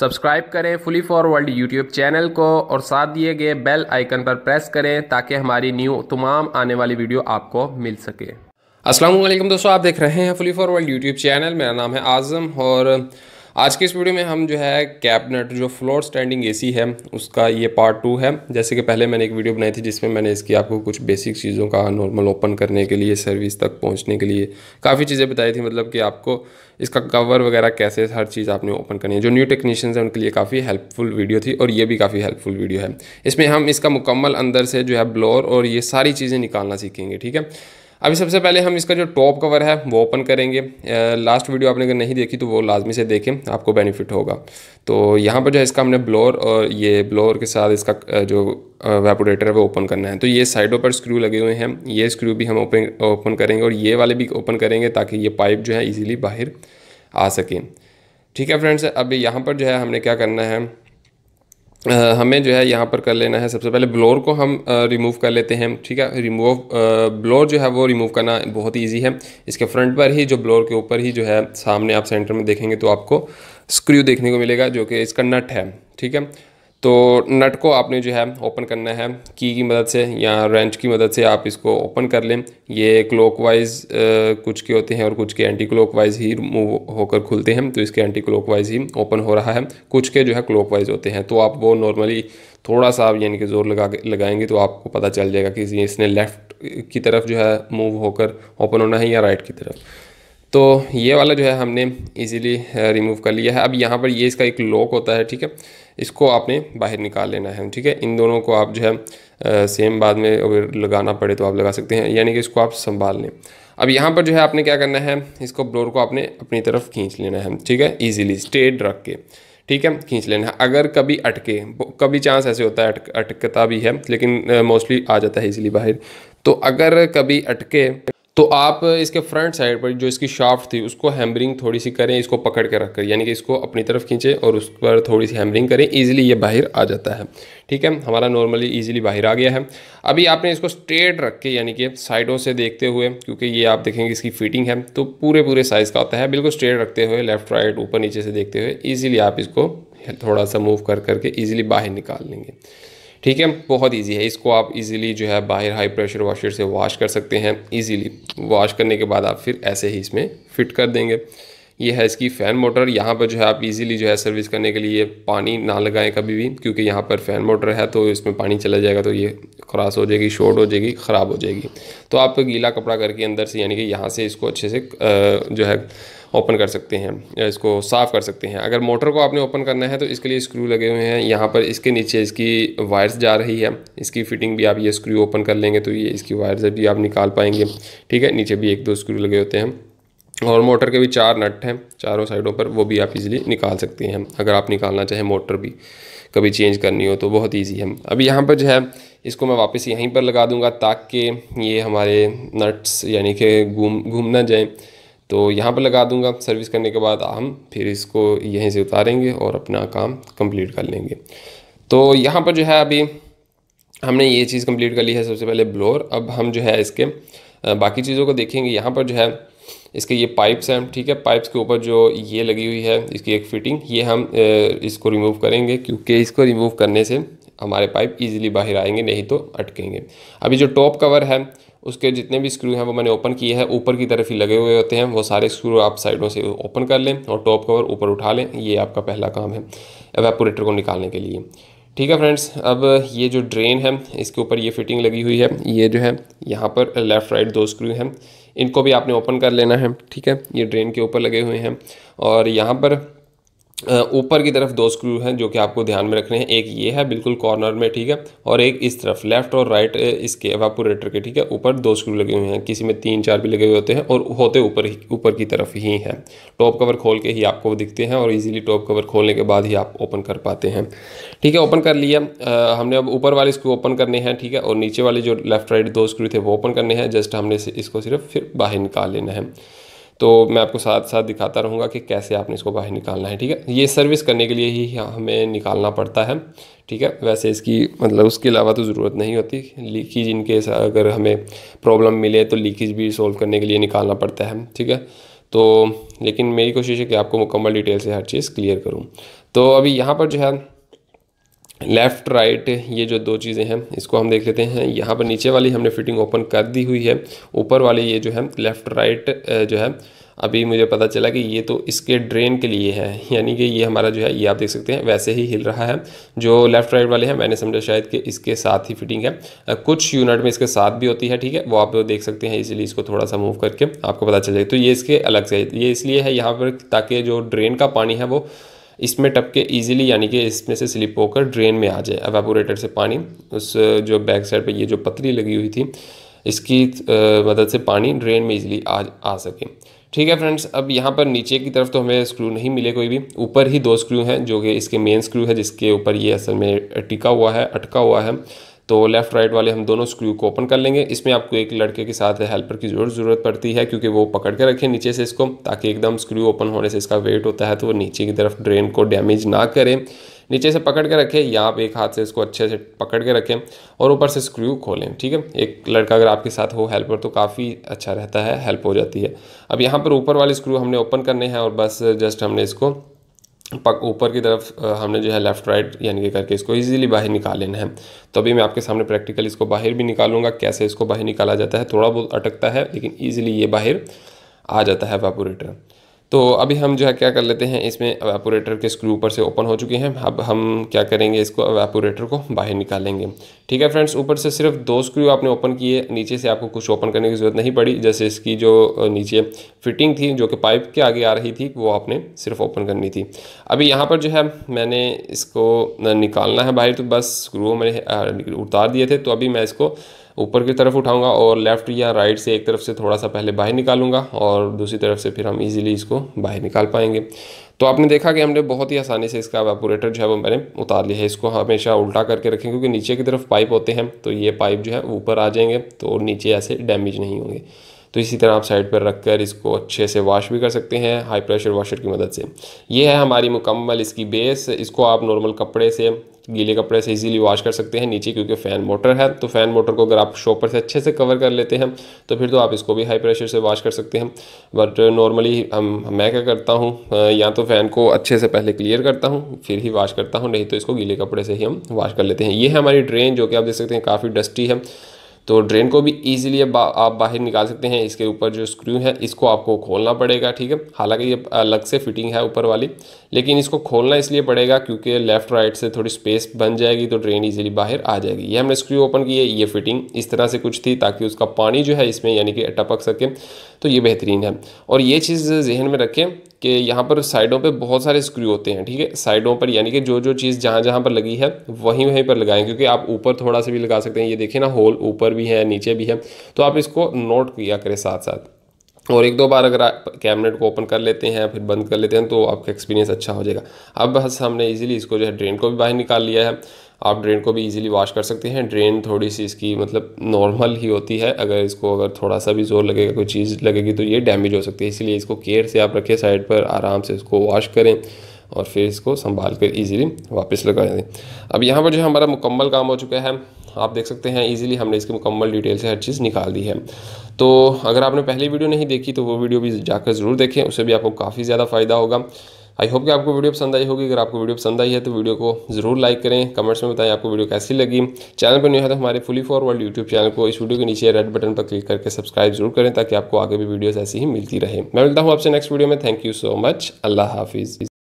subscribe करें fully फॉरवर्ल्ड YouTube channel को और साथ दिए गए बेल आइकन पर प्रेस करें ताकि हमारी न्यू तमाम आने वाली वीडियो आपको मिल सके असलम दोस्तों आप देख रहे हैं फुली फॉरवर्ल्ड यूट्यूब चैनल मेरा नाम है आज़म और आज के इस वीडियो में हम जो है कैबिनेट जो फ्लोर स्टैंडिंग एसी है उसका ये पार्ट टू है जैसे कि पहले मैंने एक वीडियो बनाई थी जिसमें मैंने इसकी आपको कुछ बेसिक चीज़ों का नॉर्मल ओपन करने के लिए सर्विस तक पहुँचने के लिए काफ़ी चीज़ें बताई थी मतलब कि आपको इसका कवर वगैरह कैसे हर चीज़ आपने ओपन करनी है जो न्यू टेक्नीशियन है उनके लिए काफ़ी हेल्पफुल वीडियो थी और ये भी काफ़ी हेल्पफुल वीडियो है इसमें हम इसका मुकम्मल अंदर से जो है ब्लोर और ये सारी चीज़ें निकालना सीखेंगे ठीक है अभी सबसे पहले हम इसका जो टॉप कवर है वो ओपन करेंगे लास्ट वीडियो आपने अगर नहीं देखी तो वो लाजमी से देखें आपको बेनिफिट होगा तो यहाँ पर जो है इसका हमने ब्लोर और ये ब्लोर के साथ इसका जो वेपोरेटर है वो ओपन करना है तो ये साइडों पर स्क्रू लगे हुए हैं ये स्क्रू भी हम ओपन ओपन करेंगे और ये वाले भी ओपन करेंगे ताकि ये पाइप जो है ईजिली बाहर आ सकें ठीक है फ्रेंड्स अभी यहाँ पर जो है हमने क्या करना है हमें जो है यहाँ पर कर लेना है सबसे पहले ब्लोर को हम रिमूव कर लेते हैं ठीक है रिमूव ब्लोर जो है वो रिमूव करना बहुत इजी है इसके फ्रंट पर ही जो ब्लोर के ऊपर ही जो है सामने आप सेंटर में देखेंगे तो आपको स्क्रू देखने को मिलेगा जो कि इसका नट है ठीक है तो नट को आपने जो है ओपन करना है की की मदद से या रेंच की मदद से आप इसको ओपन कर लें ये वाइज़ कुछ के होते हैं और कुछ के एंटी वाइज़ ही मूव होकर खुलते हैं तो इसके एंटी वाइज़ ही ओपन हो रहा है कुछ के जो है वाइज होते हैं तो आप वो नॉर्मली थोड़ा सा आप यानी कि ज़ोर लगा लगाएंगे तो आपको पता चल जाएगा कि इसने लेफ़्ट की तरफ जो है मूव होकर ओपन होना है या राइट की तरफ तो ये वाला जो है हमने इजीली रिमूव कर लिया है अब यहाँ पर ये इसका एक लॉक होता है ठीक है इसको आपने बाहर निकाल लेना है ठीक है इन दोनों को आप जो है सेम बाद में अगर लगाना पड़े तो आप लगा सकते हैं यानी कि इसको आप संभाल लें अब यहाँ पर जो है आपने क्या करना है इसको ब्लोर को आपने अपनी तरफ खींच लेना है ठीक है ईजिली स्ट्रेट रख के ठीक है खींच लेना है अगर कभी अटके कभी चांस ऐसे होता है अटक अटकता भी है लेकिन मोस्टली आ जाता है इजीली बाहर तो अगर कभी अटके तो आप इसके फ्रंट साइड पर जो इसकी शाफ्ट थी उसको हैमरिंग थोड़ी सी करें इसको पकड़ के रख कर यानी कि इसको अपनी तरफ खींचें और उस पर थोड़ी सी हैमरिंग करें ईजिली ये बाहर आ जाता है ठीक है हमारा नॉर्मली इजीली बाहर आ गया है अभी आपने इसको स्ट्रेट रख के यानी कि साइडों से देखते हुए क्योंकि ये आप देखेंगे इसकी फिटिंग है तो पूरे पूरे साइज़ का होता है बिल्कुल स्ट्रेट रखते हुए लेफ्ट राइट ऊपर नीचे से देखते हुए ईजिली आप इसको थोड़ा सा मूव कर करके ईजिली बाहर निकाल लेंगे ठीक है बहुत ईजी है इसको आप इजीली जो है बाहर हाई प्रेशर वॉशर से वॉश कर सकते हैं इजीली वॉश करने के बाद आप फिर ऐसे ही इसमें फिट कर देंगे ये है इसकी फ़ैन मोटर यहाँ पर जो है आप इजीली जो है सर्विस करने के लिए पानी ना लगाएं कभी भी क्योंकि यहाँ पर फ़ैन मोटर है तो इसमें पानी चला जाएगा तो ये ख़राश हो जाएगी शॉर्ट हो जाएगी ख़राब हो जाएगी तो आप गीला कपड़ा करके अंदर से यानी कि यहाँ से इसको अच्छे से जो है ओपन कर सकते हैं या इसको साफ़ कर सकते हैं अगर मोटर को आपने ओपन करना है तो इसके लिए स्क्रू लगे हुए हैं यहाँ पर इसके नीचे इसकी वायर्स जा रही है इसकी फिटिंग भी आप ये स्क्रू ओपन कर लेंगे तो ये इसकी वायर्स भी आप निकाल पाएंगे ठीक है नीचे भी एक दो स्क्रू लगे होते हैं और मोटर के भी चार नट हैं चारों साइडों पर वो भी आप इजीली निकाल सकते हैं अगर आप निकालना चाहें मोटर भी कभी चेंज करनी हो तो बहुत इजी है अब यहाँ पर जो है इसको मैं वापस यहीं पर लगा दूंगा ताकि ये हमारे नट्स यानी कि घूम घूम ना जाएँ तो यहाँ पर लगा दूंगा सर्विस करने के बाद हम फिर इसको यहीं से उतारेंगे और अपना काम कंप्लीट कर लेंगे तो यहाँ पर जो है अभी हमने ये चीज़ कंप्लीट कर ली है सबसे पहले ब्लोअर अब हम जो है इसके बाकी चीज़ों को देखेंगे यहाँ पर जो है इसके ये पाइप्स हैं ठीक है पाइप्स के ऊपर जो ये लगी हुई है इसकी एक फिटिंग ये हम इसको रिमूव करेंगे क्योंकि इसको रिमूव करने से हमारे पाइप ईजिली बाहर आएंगे नहीं तो अटकेंगे अभी जो टॉप कवर है उसके जितने भी स्क्रू हैं वो मैंने ओपन किए हैं ऊपर की तरफ ही लगे हुए होते हैं वो सारे स्क्रू आप साइडों से ओपन कर लें और टॉप कवर ऊपर उठा लें ये आपका पहला काम है एवेपोरेटर को निकालने के लिए ठीक है फ्रेंड्स अब ये जो ड्रेन है इसके ऊपर ये फिटिंग लगी हुई है ये जो है यहाँ पर लेफ़्ट राइट दो स्क्रू हैं इनको भी आपने ओपन कर लेना है ठीक है ये ड्रेन के ऊपर लगे हुए हैं और यहाँ पर ऊपर की तरफ दो स्क्रू हैं जो कि आपको ध्यान में रखने हैं एक ये है बिल्कुल कॉर्नर में ठीक है और एक इस तरफ लेफ्ट और राइट इसके एवापोरेटर के ठीक है ऊपर दो स्क्रू लगे हुए हैं किसी में तीन चार भी लगे हुए होते हैं और होते ऊपर ही ऊपर की तरफ ही हैं टॉप कवर खोल के ही आपको दिखते हैं और ईजिली टॉप कवर खोलने के बाद ही आप ओपन कर पाते हैं ठीक है ओपन कर लिया आ, हमने अब ऊपर वाले स्क्रू ओपन करने हैं ठीक है और नीचे वाले जो लेफ्ट राइट दो स्क्रू थे वो ओपन करने हैं जस्ट हमने इसको सिर्फ फिर बाहर निकाल लेना है तो मैं आपको साथ साथ दिखाता रहूँगा कि कैसे आपने इसको बाहर निकालना है ठीक है ये सर्विस करने के लिए ही हमें निकालना पड़ता है ठीक है वैसे इसकी मतलब उसके अलावा तो ज़रूरत नहीं होती लीकेज इनके अगर हमें प्रॉब्लम मिले तो लीकेज भी सॉल्व करने के लिए निकालना पड़ता है ठीक है तो लेकिन मेरी कोशिश है कि आपको मुकम्मल डिटेल से हर चीज़ क्लियर करूँ तो अभी यहाँ पर जो है लेफ़्ट राइट ये जो दो चीज़ें हैं इसको हम देख लेते हैं यहाँ पर नीचे वाली हमने फिटिंग ओपन कर दी हुई है ऊपर वाली ये जो है लेफ़्ट राइट जो है अभी मुझे पता चला कि ये तो इसके ड्रेन के लिए है यानी कि ये हमारा जो है ये आप देख सकते हैं वैसे ही हिल रहा है जो लेफ़्ट राइट वाले हैं मैंने समझा शायद कि इसके साथ ही फिटिंग है कुछ यूनिट में इसके साथ भी होती है ठीक है वो आप देख सकते हैं इसीलिए इसको थोड़ा सा मूव करके आपको पता चल जाए तो ये इसके अलग से ये इसलिए है यहाँ पर ताकि जो ड्रेन का पानी है वो इसमें टपके इजीली यानी कि इसमें से स्लिप होकर ड्रेन में आ जाए एवेपोरेटर से पानी उस जो बैक साइड पे ये जो पतली लगी हुई थी इसकी मदद से पानी ड्रेन में इजीली आ आ सके ठीक है फ्रेंड्स अब यहाँ पर नीचे की तरफ तो हमें स्क्रू नहीं मिले कोई भी ऊपर ही दो स्क्रू हैं जो कि इसके मेन स्क्रू है जिसके ऊपर ये असल में टिका हुआ है अटका हुआ है तो लेफ़्ट राइट वाले हम दोनों स्क्रू को ओपन कर लेंगे इसमें आपको एक लड़के के साथ हेल्पर की ज़रूर ज़रूरत पड़ती है क्योंकि वो पकड़ के रखें नीचे से इसको ताकि एकदम स्क्रू ओपन होने से इसका वेट होता है तो वो नीचे की तरफ ड्रेन को डैमेज ना करें नीचे से पकड़ के रखें या आप एक हाथ से इसको अच्छे से पकड़ के रखें और ऊपर से स्क्रू खोलें ठीक है एक लड़का अगर आपके साथ हो हेल्पर तो काफ़ी अच्छा रहता है हेल्प हो जाती है अब यहाँ पर ऊपर वाले स्क्रू हमने ओपन करने हैं और बस जस्ट हमने इसको पक ऊपर की तरफ हमने जो है लेफ़्ट राइट यानी कि करके इसको इजीली बाहर निकाल लेना है तो अभी मैं आपके सामने प्रैक्टिकल इसको बाहर भी निकालूंगा कैसे इसको बाहर निकाला जाता है थोड़ा बहुत अटकता है लेकिन ईजिली ये बाहर आ जाता है वापोरेटर तो अभी हम जो है क्या कर लेते हैं इसमें एवेपोरेटर के स्क्रू ऊपर से ओपन हो चुके हैं अब हम क्या करेंगे इसको अवेपोरेटर को बाहर निकालेंगे ठीक है फ्रेंड्स ऊपर से सिर्फ दो स्क्रू आपने ओपन किए नीचे से आपको कुछ ओपन करने की ज़रूरत नहीं पड़ी जैसे इसकी जो नीचे फिटिंग थी जो कि पाइप के आगे आ रही थी वो आपने सिर्फ ओपन करनी थी अभी यहाँ पर जो है मैंने इसको निकालना है बाहर तो बस स्क्रू मैंने उतार दिए थे तो अभी मैं इसको ऊपर की तरफ उठाऊंगा और लेफ़्ट या राइट से एक तरफ से थोड़ा सा पहले बाहर निकालूंगा और दूसरी तरफ से फिर हम इजीली इसको बाहर निकाल पाएंगे तो आपने देखा कि हमने बहुत ही आसानी से इसका वेपोरेटर जो है वो मैंने उतार लिया है इसको हमेशा उल्टा करके रखें क्योंकि नीचे की तरफ पाइप होते हैं तो ये पाइप जो है ऊपर आ जाएंगे तो नीचे ऐसे डैमेज नहीं होंगे तो इसी तरह आप साइड पर रख कर इसको अच्छे से वॉश भी कर सकते हैं हाई प्रेशर वॉशर की मदद से ये है हमारी मुकम्मल इसकी बेस इसको आप नॉर्मल कपड़े से गीले कपड़े से इजीली वॉश कर सकते हैं नीचे क्योंकि फ़ैन मोटर है तो फ़ैन मोटर को अगर आप शॉपर से अच्छे से कवर कर लेते हैं तो फिर तो आप इसको भी हाई प्रेशर से वॉश कर सकते हैं बट नॉर्मली हम मैं क्या करता हूँ या तो फ़ैन को अच्छे से पहले क्लियर करता हूँ फिर ही वॉश करता हूँ नहीं तो इसको गीले कपड़े से ही हम वॉश कर लेते हैं ये है हमारी ड्रेन जो कि आप देख सकते हैं काफ़ी डस्टी है तो ड्रेन को भी ईजिली बा, आप बाहर निकाल सकते हैं इसके ऊपर जो स्क्रू है इसको आपको खोलना पड़ेगा ठीक है हालांकि ये अलग से फिटिंग है ऊपर वाली लेकिन इसको खोलना इसलिए पड़ेगा क्योंकि लेफ्ट राइट से थोड़ी स्पेस बन जाएगी तो ड्रेन ईजिली बाहर आ जाएगी ये हमने स्क्रू ओपन की है ये फिटिंग इस तरह से कुछ थी ताकि उसका पानी जो है इसमें यानी कि टपक सके तो ये बेहतरीन है और ये चीज़ जहन में रखें कि यहाँ पर साइडों पे बहुत सारे स्क्रू होते हैं ठीक है साइडों पर यानी कि जो जो चीज़ जहाँ जहाँ पर लगी है वहीं वहीं पर लगाएं क्योंकि आप ऊपर थोड़ा सा भी लगा सकते हैं ये देखिए ना होल ऊपर भी है नीचे भी है तो आप इसको नोट किया करें साथ साथ और एक दो बार अगर आप कैबिनेट को ओपन कर लेते हैं फिर बंद कर लेते हैं तो आपका एक्सपीरियंस अच्छा हो जाएगा अब बस हमने इजीली इसको जो है ड्रेन को भी बाहर निकाल लिया है आप ड्रेन को भी इजीली वॉश कर सकते हैं ड्रेन थोड़ी सी इसकी मतलब नॉर्मल ही होती है अगर इसको अगर थोड़ा सा भी जोर लगेगा कोई चीज़ लगेगी तो ये डैमेज हो सकती है इसलिए इसको केयर से आप रखें साइड पर आराम से इसको वॉश करें और फिर इसको संभाल कर ईजिली वापस लगा दें अब यहाँ पर जो है हमारा मुकम्मल काम हो चुका है आप देख सकते हैं इजीली हमने इसकी मुकम्मल डिटेल से हर चीज़ निकाल दी है तो अगर आपने पहली वीडियो नहीं देखी तो वो वीडियो भी जाकर ज़रूर देखें उससे भी आपको काफ़ी ज़्यादा फ़ायदा होगा आई होप कि आपको वीडियो पसंद आई होगी अगर आपको वीडियो पसंद आई है तो वीडियो को जरूर लाइक करें कमेंट्स में बताएं आपको वीडियो कैसी लगी चैनल पर नहीं है तो हमारे fully for world YouTube channel को इस वीडियो के नीचे रेड बटन पर क्लिक करके सब्सक्राइब जरूर करें ताकि आपको आगे भी वीडियोज़ ऐसी ही मिलती रहे मैं मिलता हूँ आपसे नेक्स्ट वीडियो में thank you so much Allah हाफिज़